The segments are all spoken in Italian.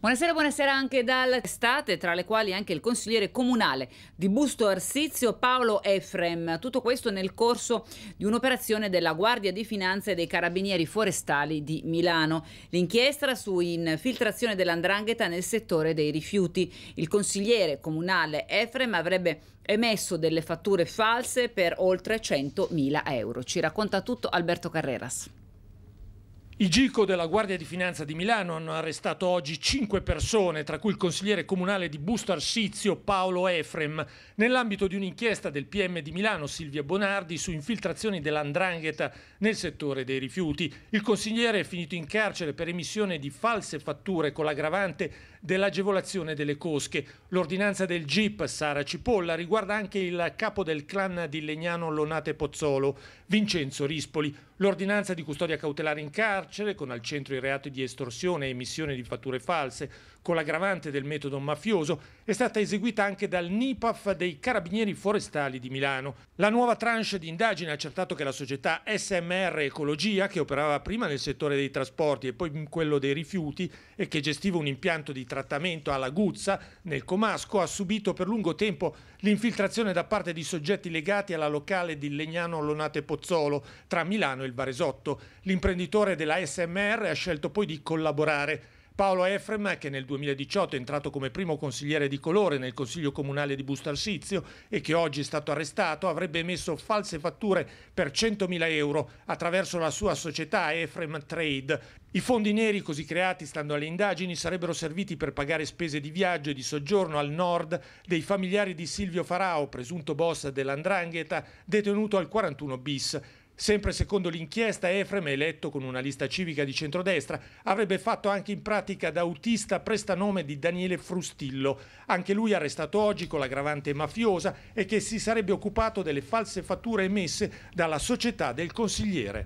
Buonasera, buonasera anche dall'estate, tra le quali anche il consigliere comunale di Busto Arsizio Paolo Efrem. Tutto questo nel corso di un'operazione della Guardia di Finanza e dei Carabinieri Forestali di Milano. L'inchiesta su infiltrazione dell'andrangheta nel settore dei rifiuti. Il consigliere comunale Efrem avrebbe emesso delle fatture false per oltre 100.000 euro. Ci racconta tutto Alberto Carreras. I Gico della Guardia di Finanza di Milano hanno arrestato oggi cinque persone, tra cui il consigliere comunale di Busto Arsizio Paolo Efrem, nell'ambito di un'inchiesta del PM di Milano Silvia Bonardi su infiltrazioni dell'andrangheta nel settore dei rifiuti. Il consigliere è finito in carcere per emissione di false fatture con l'aggravante dell'agevolazione delle cosche. L'ordinanza del GIP Sara Cipolla riguarda anche il capo del clan di Legnano Lonate Pozzolo, Vincenzo Rispoli. L'ordinanza di custodia cautelare in carcere, con al centro i reati di estorsione e emissione di fatture false, con l'aggravante del metodo mafioso, è stata eseguita anche dal NIPAF dei Carabinieri Forestali di Milano. La nuova tranche di indagine ha accertato che la società SMR Ecologia, che operava prima nel settore dei trasporti e poi in quello dei rifiuti e che gestiva un impianto di trattamento alla Guzza, nel Comasco, ha subito per lungo tempo l'infiltrazione da parte di soggetti legati alla locale di Legnano Lonate Pozzolo tra Milano e il Varesotto. L'imprenditore della SMR ha scelto poi di collaborare Paolo Efrem, che nel 2018 è entrato come primo consigliere di colore nel Consiglio Comunale di Bustarsizio e che oggi è stato arrestato, avrebbe emesso false fatture per 100.000 euro attraverso la sua società Efrem Trade. I fondi neri così creati, stando alle indagini, sarebbero serviti per pagare spese di viaggio e di soggiorno al nord dei familiari di Silvio Farao, presunto boss dell'Andrangheta, detenuto al 41 bis. Sempre secondo l'inchiesta, Efrem, eletto con una lista civica di centrodestra, avrebbe fatto anche in pratica da autista prestanome di Daniele Frustillo, anche lui arrestato oggi con l'aggravante mafiosa e che si sarebbe occupato delle false fatture emesse dalla società del consigliere.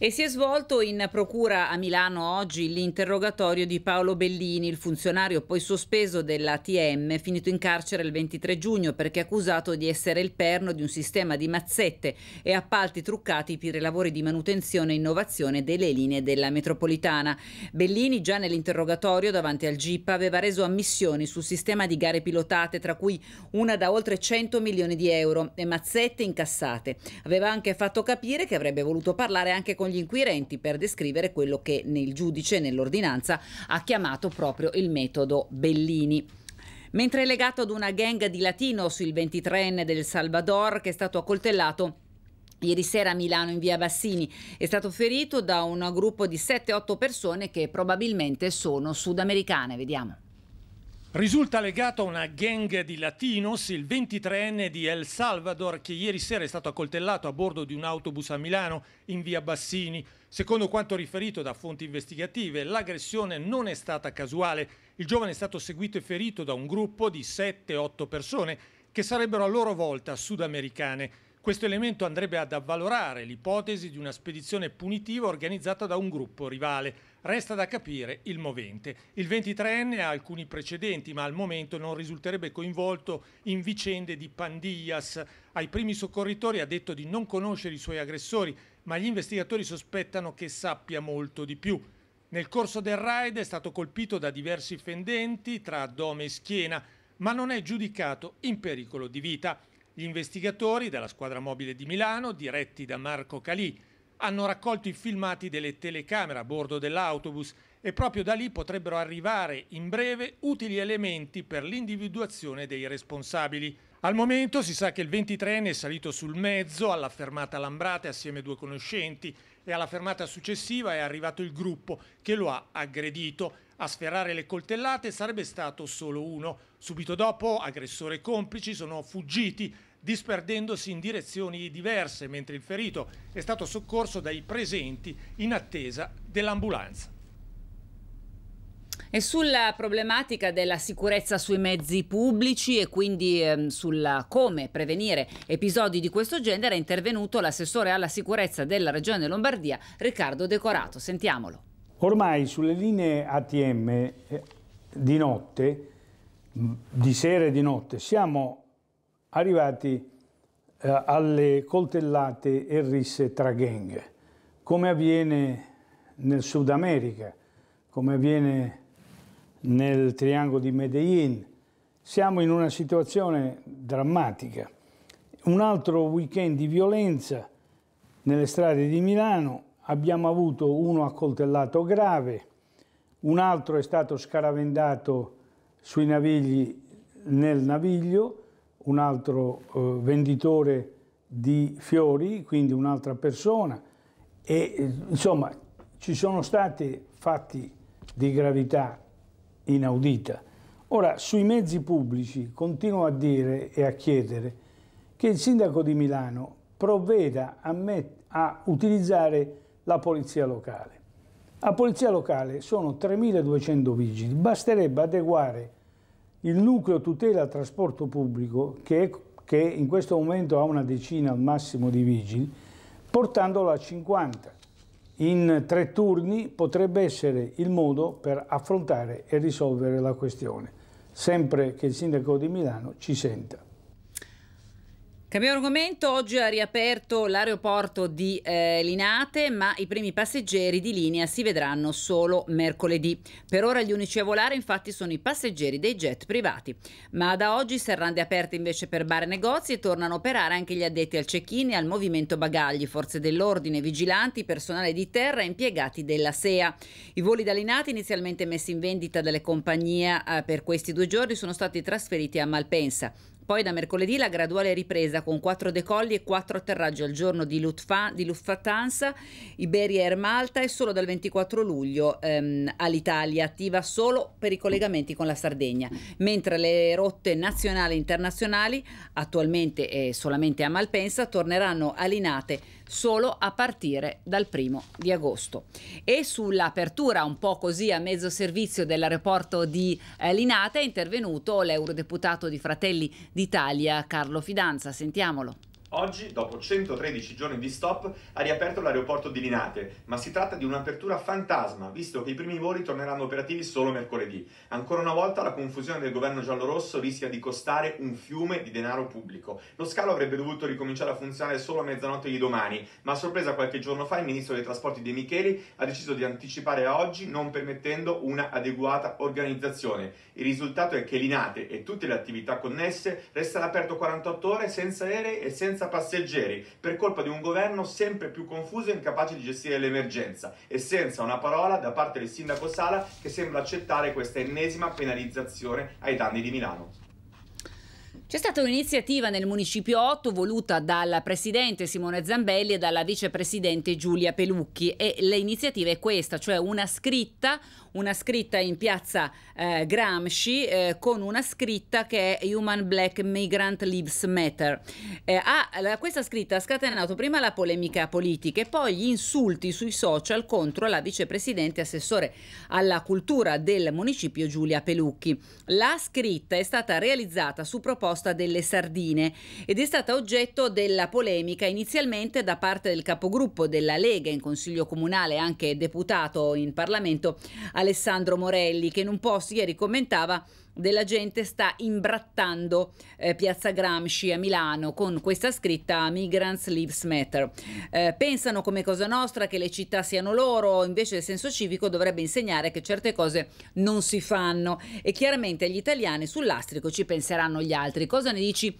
E si è svolto in procura a Milano oggi l'interrogatorio di Paolo Bellini, il funzionario poi sospeso dell'ATM, finito in carcere il 23 giugno perché accusato di essere il perno di un sistema di mazzette e appalti truccati per i lavori di manutenzione e innovazione delle linee della metropolitana. Bellini già nell'interrogatorio davanti al GIP aveva reso ammissioni sul sistema di gare pilotate, tra cui una da oltre 100 milioni di euro e mazzette incassate. Aveva anche fatto capire che avrebbe voluto parlare anche con con gli inquirenti per descrivere quello che nel giudice, nell'ordinanza, ha chiamato proprio il metodo Bellini. Mentre è legato ad una gang di latinos, il 23enne del Salvador, che è stato accoltellato Ieri sera a Milano in via Bassini è stato ferito da un gruppo di 7-8 persone che probabilmente sono sudamericane. Vediamo. Risulta legato a una gang di latinos il 23enne di El Salvador che ieri sera è stato accoltellato a bordo di un autobus a Milano in via Bassini. Secondo quanto riferito da fonti investigative, l'aggressione non è stata casuale. Il giovane è stato seguito e ferito da un gruppo di 7-8 persone che sarebbero a loro volta sudamericane. Questo elemento andrebbe ad avvalorare l'ipotesi di una spedizione punitiva organizzata da un gruppo rivale. Resta da capire il movente. Il 23enne ha alcuni precedenti, ma al momento non risulterebbe coinvolto in vicende di pandillas. Ai primi soccorritori ha detto di non conoscere i suoi aggressori, ma gli investigatori sospettano che sappia molto di più. Nel corso del raid è stato colpito da diversi fendenti tra addome e schiena, ma non è giudicato in pericolo di vita. Gli investigatori della squadra mobile di Milano, diretti da Marco Calì, hanno raccolto i filmati delle telecamere a bordo dell'autobus e proprio da lì potrebbero arrivare in breve utili elementi per l'individuazione dei responsabili. Al momento si sa che il 23enne è salito sul mezzo alla fermata Lambrate assieme a due conoscenti e alla fermata successiva è arrivato il gruppo che lo ha aggredito. A sferrare le coltellate sarebbe stato solo uno. Subito dopo aggressore e complici sono fuggiti disperdendosi in direzioni diverse, mentre il ferito è stato soccorso dai presenti in attesa dell'ambulanza. E sulla problematica della sicurezza sui mezzi pubblici e quindi ehm, sulla come prevenire episodi di questo genere è intervenuto l'assessore alla sicurezza della Regione Lombardia, Riccardo Decorato. Sentiamolo. Ormai sulle linee ATM eh, di notte, di sera e di notte, siamo arrivati eh, alle coltellate e risse tra gang, come avviene nel Sud America, come avviene nel triangolo di Medellin. Siamo in una situazione drammatica. Un altro weekend di violenza nelle strade di Milano, abbiamo avuto uno accoltellato grave, un altro è stato scaravendato sui navigli nel naviglio, un altro eh, venditore di fiori, quindi un'altra persona, e eh, insomma ci sono stati fatti di gravità inaudita. Ora, sui mezzi pubblici continuo a dire e a chiedere che il sindaco di Milano provveda a, a utilizzare la polizia locale. La polizia locale sono 3.200 vigili, basterebbe adeguare il nucleo tutela il trasporto pubblico, che, che in questo momento ha una decina al massimo di vigili, portandolo a 50. In tre turni potrebbe essere il modo per affrontare e risolvere la questione, sempre che il sindaco di Milano ci senta. Cambiamo argomento, oggi ha riaperto l'aeroporto di eh, Linate, ma i primi passeggeri di linea si vedranno solo mercoledì. Per ora gli unici a volare infatti sono i passeggeri dei jet privati, ma da oggi serrande aperte invece per bar e negozi e tornano a operare anche gli addetti al check-in e al movimento bagagli, forze dell'ordine, vigilanti, personale di terra e impiegati della SEA. I voli da Linate inizialmente messi in vendita dalle compagnie eh, per questi due giorni sono stati trasferiti a Malpensa. Poi da mercoledì la graduale ripresa con 4 decolli e 4 atterraggi al giorno di, Lutfa, di Lufthansa, Iberia Air Malta e solo dal 24 luglio ehm, all'Italia, attiva solo per i collegamenti con la Sardegna, mentre le rotte nazionali e internazionali, attualmente e solamente a Malpensa, torneranno alinate solo a partire dal primo di agosto. E sull'apertura un po' così a mezzo servizio dell'aeroporto di eh, Linate è intervenuto l'eurodeputato di Fratelli d'Italia, Carlo Fidanza. Sentiamolo. Oggi, dopo 113 giorni di stop, ha riaperto l'aeroporto di Linate, ma si tratta di un'apertura fantasma, visto che i primi voli torneranno operativi solo mercoledì. Ancora una volta la confusione del governo giallorosso rischia di costare un fiume di denaro pubblico. Lo scalo avrebbe dovuto ricominciare a funzionare solo a mezzanotte di domani, ma a sorpresa qualche giorno fa il ministro dei trasporti De Micheli ha deciso di anticipare a oggi, non permettendo una adeguata organizzazione. Il risultato è che Linate e tutte le attività connesse restano aperte 48 ore senza aerei e senza senza passeggeri per colpa di un governo sempre più confuso e incapace di gestire l'emergenza e senza una parola da parte del sindaco Sala che sembra accettare questa ennesima penalizzazione ai danni di Milano. C'è stata un'iniziativa nel Municipio 8 voluta dalla Presidente Simone Zambelli e dalla Vicepresidente Giulia Pelucchi e l'iniziativa è questa, cioè una scritta, una scritta in piazza eh, Gramsci eh, con una scritta che è Human Black Migrant Lives Matter. Eh, ah, questa scritta ha scatenato prima la polemica politica e poi gli insulti sui social contro la Vicepresidente Assessore alla Cultura del Municipio Giulia Pelucchi. La scritta è stata realizzata su proposta costa delle Sardine ed è stata oggetto della polemica inizialmente da parte del capogruppo della Lega in Consiglio Comunale, anche deputato in Parlamento, Alessandro Morelli, che in un post ieri commentava della gente sta imbrattando eh, Piazza Gramsci a Milano con questa scritta Migrants Lives Matter. Eh, pensano come Cosa Nostra che le città siano loro, invece il senso civico dovrebbe insegnare che certe cose non si fanno e chiaramente agli italiani sul lastrico ci penseranno gli altri. Cosa ne dici?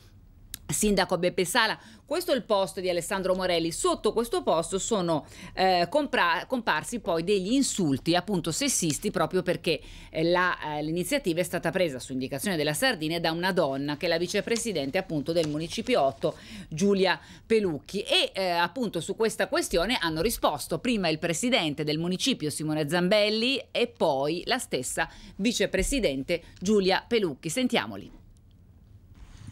Sindaco Beppe Sala, questo è il posto di Alessandro Morelli, sotto questo posto sono eh, comparsi poi degli insulti appunto sessisti proprio perché eh, eh l'iniziativa eh, è stata presa su indicazione della Sardina da una donna che è la vicepresidente appunto del Municipio 8 Giulia Pelucchi e eh, appunto su questa questione hanno risposto prima il presidente del Municipio Simone Zambelli e poi la stessa vicepresidente Giulia Pelucchi, sentiamoli.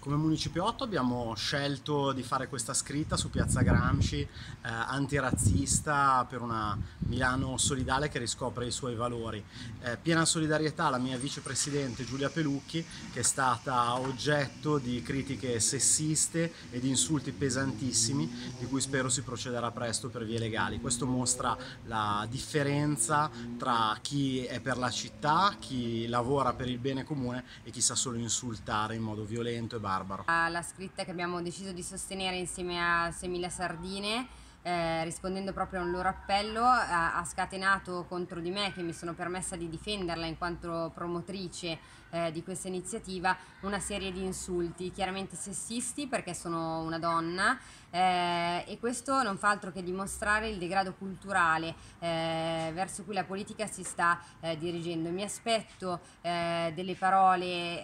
Come Municipio 8 abbiamo scelto di fare questa scritta su Piazza Gramsci, eh, antirazzista per una Milano solidale che riscopre i suoi valori. Eh, piena solidarietà alla mia vicepresidente Giulia Pelucchi che è stata oggetto di critiche sessiste e di insulti pesantissimi di cui spero si procederà presto per vie legali. Questo mostra la differenza tra chi è per la città, chi lavora per il bene comune e chi sa solo insultare in modo violento e barbaro Barbaro. La scritta che abbiamo deciso di sostenere insieme a 6.000 sardine eh, rispondendo proprio a un loro appello, ha, ha, scatenato contro di me, che mi sono permessa di difenderla in quanto promotrice eh, di questa iniziativa, una serie di insulti, chiaramente sessisti perché sono una donna eh, e questo non fa altro che dimostrare il degrado culturale eh, verso cui la politica si sta eh, dirigendo. Mi aspetto eh, delle parole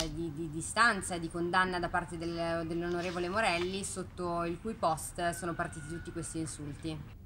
eh, di, di distanza, di condanna da parte del, dell'onorevole Morelli sotto il cui post sono partiti tutti questi insulti.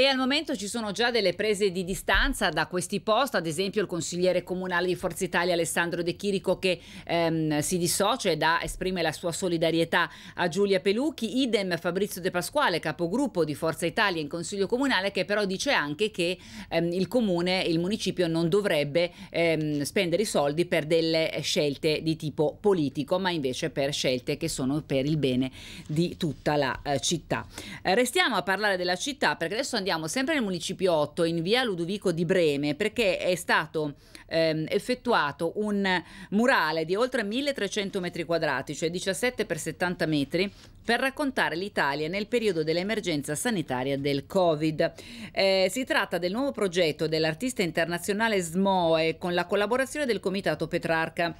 E al momento ci sono già delle prese di distanza da questi post, ad esempio il consigliere comunale di Forza Italia Alessandro De Chirico che ehm, si dissocia e da, esprime la sua solidarietà a Giulia Pelucchi, idem Fabrizio De Pasquale, capogruppo di Forza Italia in Consiglio Comunale, che però dice anche che ehm, il comune, il municipio non dovrebbe ehm, spendere i soldi per delle scelte di tipo politico, ma invece per scelte che sono per il bene di tutta la eh, città. Eh, restiamo a parlare della città perché adesso andiamo ricordiamo sempre nel Municipio 8 in via Ludovico di Breme perché è stato ehm, effettuato un murale di oltre 1300 metri quadrati, cioè 17 x 70 metri, per raccontare l'Italia nel periodo dell'emergenza sanitaria del Covid. Eh, si tratta del nuovo progetto dell'artista internazionale SMOE con la collaborazione del Comitato Petrarca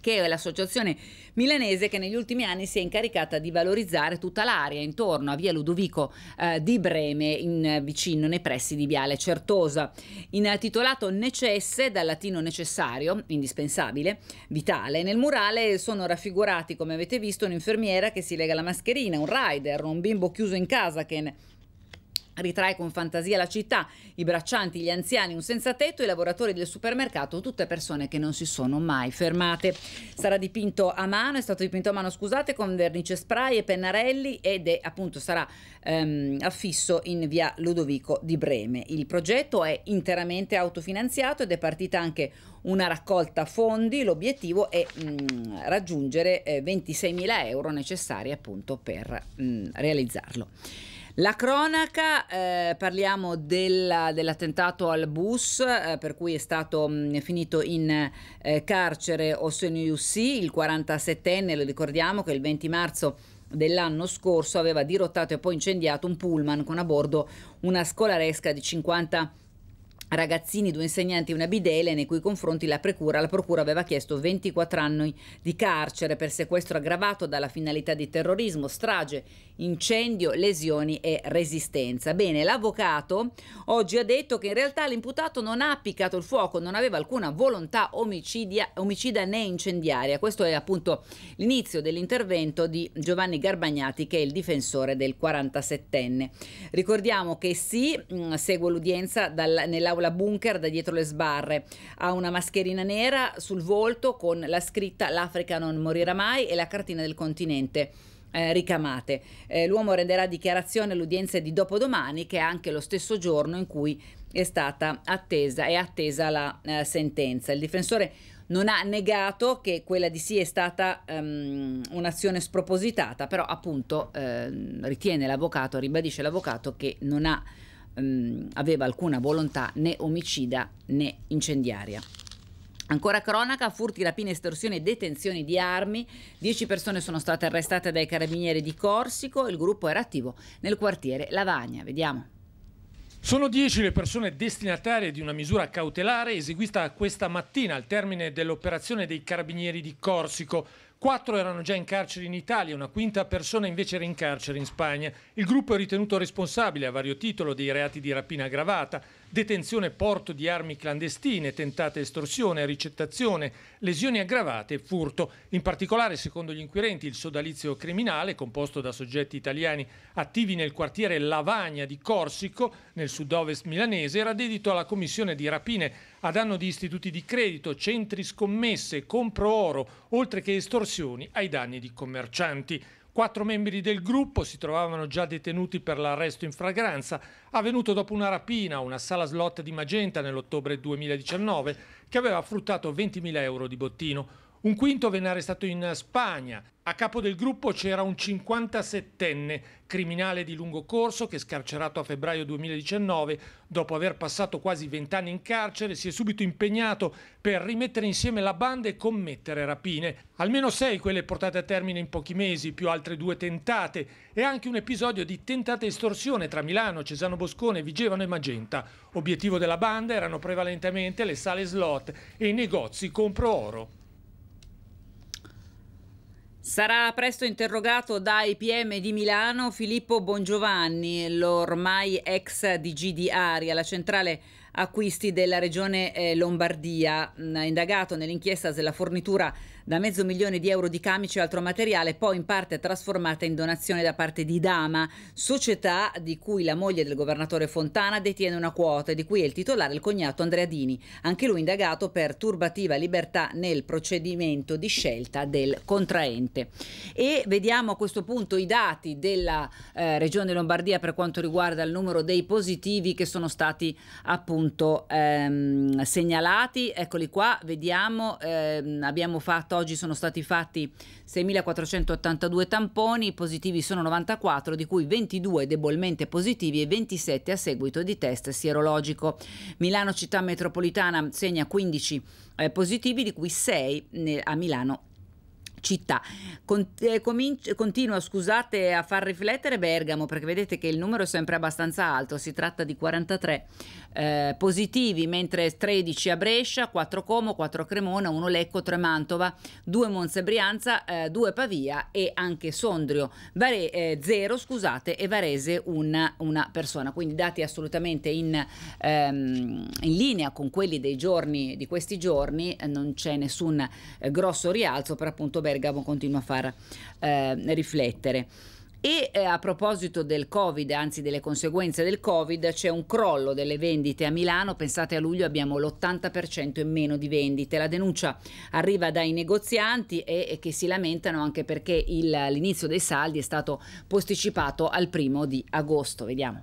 che è l'associazione milanese che negli ultimi anni si è incaricata di valorizzare tutta l'area intorno a via Ludovico eh, di Breme, in, eh, vicino nei pressi di Viale Certosa. Intitolato eh, Necesse, dal latino necessario, indispensabile, vitale, nel murale sono raffigurati, come avete visto, un'infermiera che si lega la mascherina, un rider, un bimbo chiuso in casa che Ritrae con fantasia la città, i braccianti, gli anziani, un senza tetto, i lavoratori del supermercato, tutte persone che non si sono mai fermate. Sarà dipinto a mano, è stato dipinto a mano, scusate, con vernice spray e pennarelli ed è appunto sarà ehm, affisso in via Ludovico di Breme. Il progetto è interamente autofinanziato ed è partita anche una raccolta fondi, l'obiettivo è mh, mm, raggiungere eh, 26.000 euro necessari appunto per mh, mm, realizzarlo. La cronaca, eh, parliamo della, dell'attentato al bus, eh, per cui è stato mh, mm, finito in eh, carcere Osen Yussi, il 47enne, lo ricordiamo che il 20 marzo dell'anno scorso aveva dirottato e poi incendiato un pullman con a bordo una scolaresca di 50 anni ragazzini, due insegnanti e una bidele nei cui confronti la procura, la procura, aveva chiesto 24 anni di carcere per sequestro aggravato dalla finalità di terrorismo, strage, incendio, lesioni e resistenza. Bene, l'avvocato oggi ha detto che in realtà l'imputato non ha appiccato il fuoco, non aveva alcuna volontà omicidia, omicida né incendiaria. Questo è appunto l'inizio dell'intervento di Giovanni Garbagnati che è il difensore del 47enne. Ricordiamo che sì, segue l'udienza nell'audizione dell'aula bunker da dietro le sbarre. Ha una mascherina nera sul volto con la scritta L'Africa non morirà mai e la cartina del continente. Eh, ricamate. Eh, l'uomo renderà dichiarazione all'udienza di dopodomani, che è anche lo stesso giorno in cui è stata attesa, è attesa la eh, sentenza. Il difensore non ha negato che quella di sì è stata um, un'azione spropositata, però appunto ehm, ritiene l'avvocato, ribadisce l'avvocato che non ha um, aveva alcuna volontà né omicida né incendiaria. Ancora cronaca, furti, rapine, estorsioni e detenzioni di armi. Dieci persone sono state arrestate dai carabinieri di Corsico. Il gruppo era attivo nel quartiere Lavagna. Vediamo. Sono dieci le persone destinatarie di una misura cautelare eseguita questa mattina al termine dell'operazione dei carabinieri di Corsico. Quattro erano già in carcere in Italia, una quinta persona invece era in carcere in Spagna. Il gruppo è ritenuto responsabile a vario titolo dei reati di rapina aggravata, detenzione porto di armi clandestine, tentata estorsione, ricettazione, lesioni aggravate e furto. In particolare, secondo gli inquirenti, il sodalizio criminale, composto da soggetti italiani attivi nel quartiere Lavagna di Corsico, nel sud-ovest milanese, era dedito alla commissione di rapine a danno di istituti di credito, centri scommesse, compro oro, oltre che estorsioni ai danni di commercianti. Quattro membri del gruppo si trovavano già detenuti per l'arresto in fragranza, avvenuto dopo una rapina a una sala slot di Magenta nell'ottobre 2019, che aveva fruttato 20.000 euro di bottino. Un quinto venne arrestato in Spagna. A capo del gruppo c'era un 57enne criminale di lungo corso che, scarcerato a febbraio 2019, dopo aver passato quasi 20 anni in carcere, si è subito impegnato per rimettere insieme la banda e commettere rapine. Almeno sei quelle portate a termine in pochi mesi, più altre due tentate e anche un episodio di tentata estorsione tra Milano, Cesano Boscone, Vigevano e Magenta. Obiettivo della banda erano prevalentemente le sale slot e i negozi compro oro. Sarà presto interrogato dai PM di Milano Filippo Bongiovanni, l'ormai ex DG di Aria, la centrale acquisti della regione eh, Lombardia, mm, Ha indagato nell'inchiesta della fornitura da mezzo milione di euro di camici e altro materiale, poi in parte trasformata in donazione da parte di Dama, società di cui la moglie del governatore Fontana detiene una quota e di cui è il titolare il cognato Andrea Dini, anche lui indagato per turbativa libertà nel procedimento di scelta del contraente. E vediamo a questo punto i dati della eh, regione Lombardia per quanto riguarda il numero dei positivi che sono stati appunto appunto ehm, segnalati, eccoli qua, vediamo, ehm, abbiamo fatto, oggi sono stati fatti 6.482 tamponi, positivi sono 94, di cui 22 debolmente positivi e 27 a seguito di test sierologico. Milano città metropolitana segna 15 eh, positivi, di cui 6 a Milano città. Con, eh, cominci- continua scusate, a far riflettere Bergamo perché vedete che il numero è sempre abbastanza alto, si tratta di 43 eh, positivi, mentre 13 a Brescia, 4 Como, 4 Cremona, 1 Lecco, 3 Mantova, 2 Monza e Brianza, eh, 2 Pavia e anche Sondrio, 0 eh, scusate e Varese una, una, persona. Quindi dati assolutamente in, ehm, in linea con quelli giorni, di questi giorni, eh, non c'è nessun eh, grosso rialzo per appunto Bergamo. Bergamo continua a far eh, riflettere. E eh, a proposito del Covid, anzi delle conseguenze del Covid, c'è un crollo delle vendite a Milano. Pensate a luglio abbiamo l'80% in meno di vendite. La denuncia arriva dai negozianti e, e che si lamentano anche perché l'inizio dei saldi è stato posticipato al primo di agosto. Vediamo.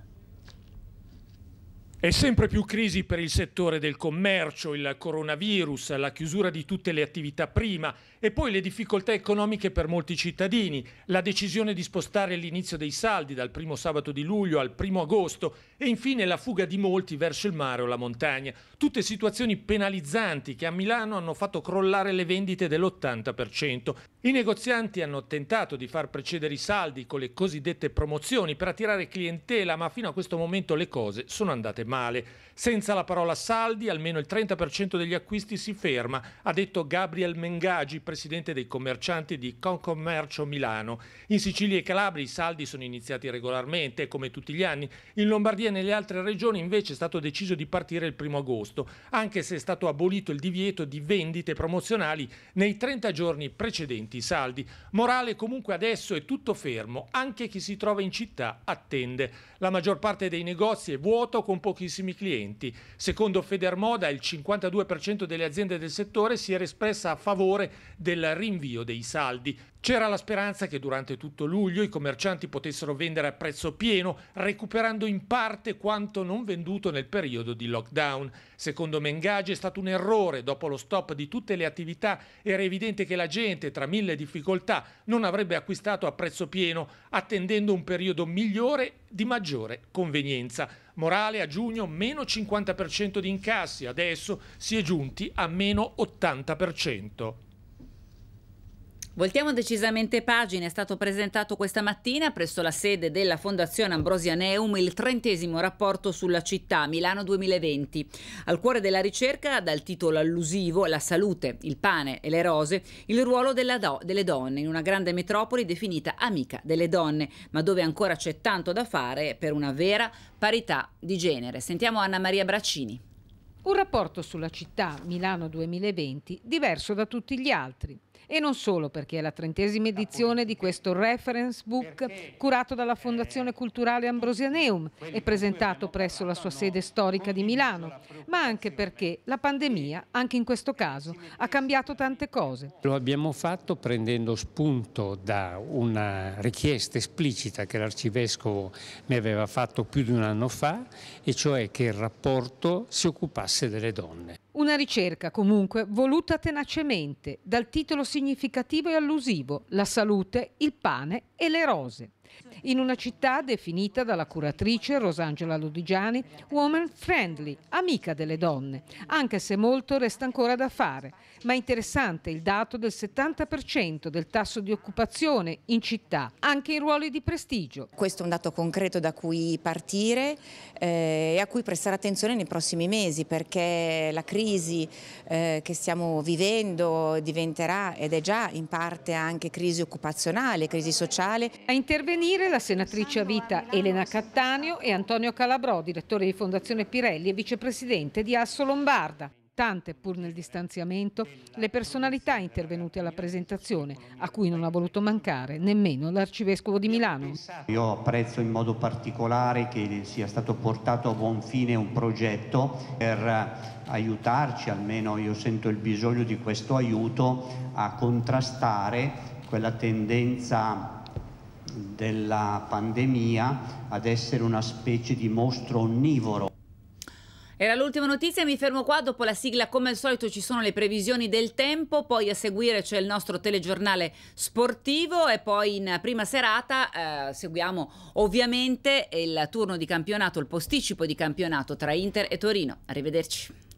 È sempre più crisi per il settore del commercio, il coronavirus, la chiusura di tutte le attività prima e poi le difficoltà economiche per molti cittadini, la decisione di spostare l'inizio dei saldi dal primo sabato di luglio al primo agosto e infine la fuga di molti verso il mare o la montagna. Tutte situazioni penalizzanti che a Milano hanno fatto crollare le vendite dell'80%. I negozianti hanno tentato di far precedere i saldi con le cosiddette promozioni per attirare clientela, ma fino a questo momento le cose sono andate male normale. Senza la parola saldi, almeno il 30% degli acquisti si ferma, ha detto Gabriel Mengagi, presidente dei commercianti di Concommercio Milano. In Sicilia e Calabria i saldi sono iniziati regolarmente, come tutti gli anni. In Lombardia e nelle altre regioni invece è stato deciso di partire il 1 agosto, anche se è stato abolito il divieto di vendite promozionali nei 30 giorni precedenti i saldi. Morale comunque adesso è tutto fermo, anche chi si trova in città attende. La maggior parte dei negozi è vuoto con pochi pochissimi clienti. Secondo Federmoda il 52% delle aziende del settore si era espressa a favore del rinvio dei saldi. C'era la speranza che durante tutto luglio i commercianti potessero vendere a prezzo pieno, recuperando in parte quanto non venduto nel periodo di lockdown. Secondo Mengage è stato un errore, dopo lo stop di tutte le attività era evidente che la gente, tra mille difficoltà, non avrebbe acquistato a prezzo pieno, attendendo un periodo migliore di maggiore convenienza. Morale a giugno meno 50% di incassi, adesso si è giunti a meno 80%. Voltiamo decisamente pagine. È stato presentato questa mattina presso la sede della Fondazione Ambrosianeum il trentesimo rapporto sulla città Milano 2020. Al cuore della ricerca, dal titolo allusivo La salute, il pane e le rose, il ruolo do delle donne in una grande metropoli definita amica delle donne, ma dove ancora c'è tanto da fare per una vera parità di genere. Sentiamo Anna Maria Braccini. Un rapporto sulla città Milano 2020 diverso da tutti gli altri e non solo perché è la trentesima edizione di questo reference book curato dalla Fondazione Culturale Ambrosianeum e presentato presso la sua sede storica di Milano, ma anche perché la pandemia, anche in questo caso, ha cambiato tante cose. Lo abbiamo fatto prendendo spunto da una richiesta esplicita che l'Arcivescovo mi aveva fatto più di un anno fa, e cioè che il rapporto si occupasse delle donne. Una ricerca comunque voluta tenacemente, dal titolo significativo e allusivo, la salute, il pane e le rose. In una città definita dalla curatrice Rosangela Lodigiani woman friendly, amica delle donne, anche se molto resta ancora da fare ma è interessante il dato del 70% del tasso di occupazione in città, anche in ruoli di prestigio. Questo è un dato concreto da cui partire eh, e a cui prestare attenzione nei prossimi mesi perché la crisi eh, che stiamo vivendo diventerà ed è già in parte anche crisi occupazionale, crisi sociale. A intervenire la senatrice a vita Elena Cattaneo e Antonio Calabrò, direttore di Fondazione Pirelli e vicepresidente di Asso Lombarda tante, pur nel distanziamento, le personalità intervenute alla presentazione, a cui non ha voluto mancare nemmeno l'arcivescovo di Milano. Io apprezzo in modo particolare che sia stato portato a buon fine un progetto per aiutarci, almeno io sento il bisogno di questo aiuto, a contrastare quella tendenza della pandemia ad essere una specie di mostro onnivoro. Era l'ultima notizia, mi fermo qua, dopo la sigla come al solito ci sono le previsioni del tempo, poi a seguire c'è il nostro telegiornale sportivo e poi in prima serata eh, seguiamo ovviamente il turno di campionato, il posticipo di campionato tra Inter e Torino. Arrivederci.